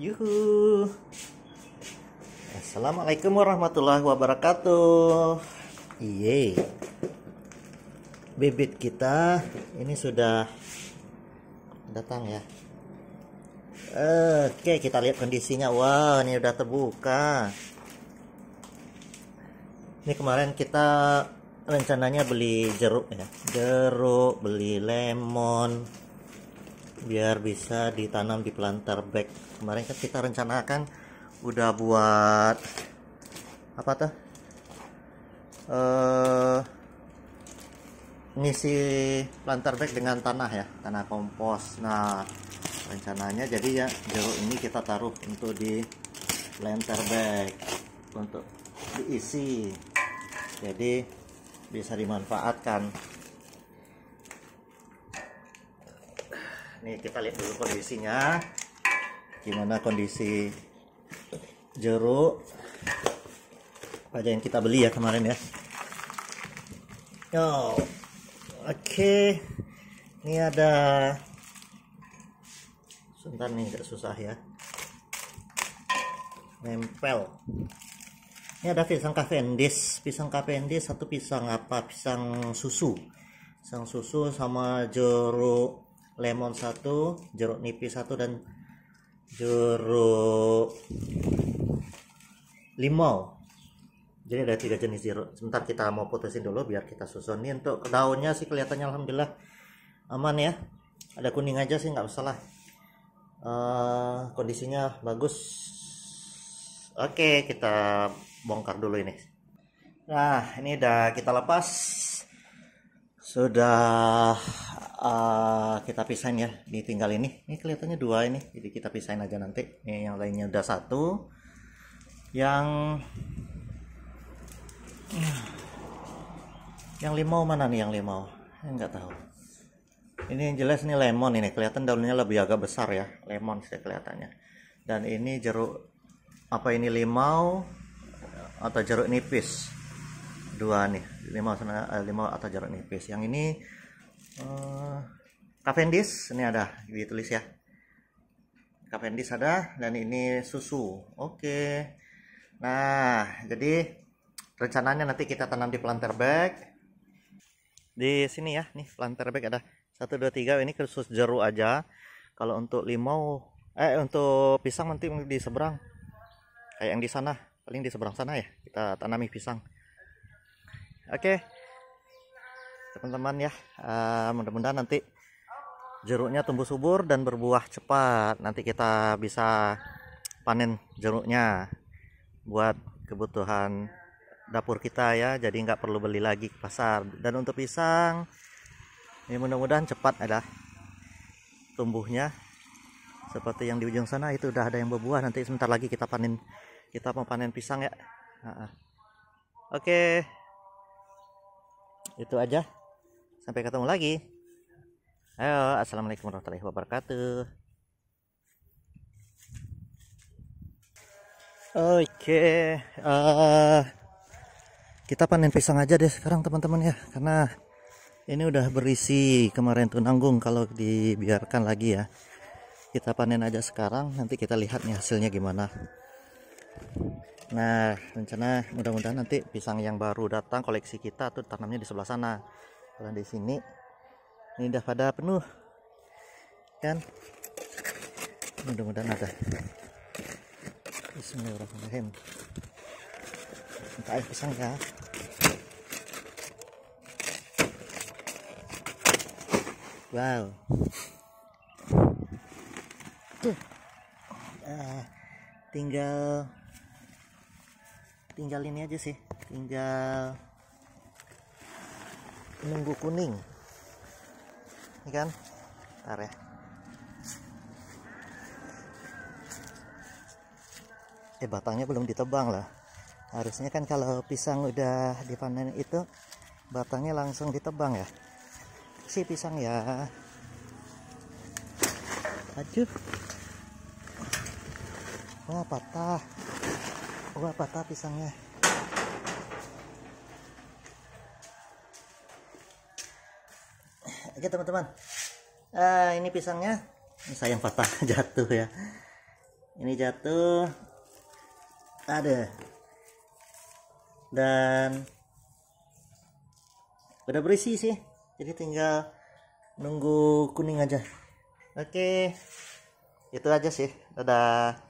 Yuhu. Assalamualaikum warahmatullahi wabarakatuh. Iye. Bibit kita ini sudah datang ya. Oke, kita lihat kondisinya. Wah, wow, ini udah terbuka. Ini kemarin kita rencananya beli jeruk ya. Jeruk, beli lemon, biar bisa ditanam di planter bag kemarin kan kita rencanakan udah buat apa tuh eh ngisi planter bag dengan tanah ya tanah kompos nah rencananya jadi ya jeruk ini kita taruh untuk di planter bag untuk diisi jadi bisa dimanfaatkan nih kita lihat dulu kondisinya gimana kondisi jeruk pada yang kita beli ya kemarin ya yo oke okay. ini ada sebentar nih gak susah ya nempel ini ada pisang kavendis pisang kavendis satu pisang apa pisang susu pisang susu sama jeruk lemon satu jeruk nipis satu dan jeruk limau jadi ada tiga jenis jeruk sebentar kita mau putusin dulu biar kita susun ini untuk daunnya sih kelihatannya alhamdulillah aman ya ada kuning aja sih nggak masalah uh, kondisinya bagus oke kita bongkar dulu ini nah ini udah kita lepas sudah uh, kita pisahin ya ditinggal ini ini kelihatannya dua ini jadi kita pisahin aja nanti ini yang lainnya udah satu yang yang limau mana nih yang limau nggak tahu ini yang jelas nih lemon ini kelihatan daunnya lebih agak besar ya lemon sih kelihatannya dan ini jeruk apa ini limau atau jeruk nipis dua nih limau eh, limau atau jeruk nipis yang ini uh, Cavendish ini ada ditulis ya Cavendish ada dan ini susu oke nah jadi rencananya nanti kita tanam di planter bag di sini ya nih planter bag ada 1 2 3 ini khusus jeruk aja kalau untuk limau eh untuk pisang nanti di seberang kayak yang di sana paling di seberang sana ya kita tanami pisang oke okay teman-teman ya uh, mudah-mudahan nanti jeruknya tumbuh subur dan berbuah cepat nanti kita bisa panen jeruknya buat kebutuhan dapur kita ya jadi nggak perlu beli lagi ke pasar dan untuk pisang ya mudah-mudahan cepat ada tumbuhnya seperti yang di ujung sana itu udah ada yang berbuah nanti sebentar lagi kita panen kita mau panen pisang ya oke itu aja sampai ketemu lagi ayo assalamualaikum warahmatullahi wabarakatuh oke okay. uh, eh, kita panen pisang aja deh sekarang teman-teman ya karena ini udah berisi kemarin tuh nanggung kalau dibiarkan lagi ya kita panen aja sekarang nanti kita lihat nih hasilnya gimana nah rencana mudah-mudahan nanti pisang yang baru datang koleksi kita tuh tanamnya di sebelah sana kalau di sini ini udah pada penuh kan mudah-mudahan ada Bismillahirrahmanirrahim minta air pisang ya wow tuh uh, tinggal tinggal ini aja sih tinggal nunggu kuning ini kan ntar ya eh batangnya belum ditebang lah harusnya kan kalau pisang udah dipanen itu batangnya langsung ditebang ya si pisang ya aduh wah patah wah patah pisangnya oke teman-teman uh, ini pisangnya ini sayang patah jatuh ya ini jatuh ada dan udah berisi sih jadi tinggal nunggu kuning aja oke itu aja sih dadah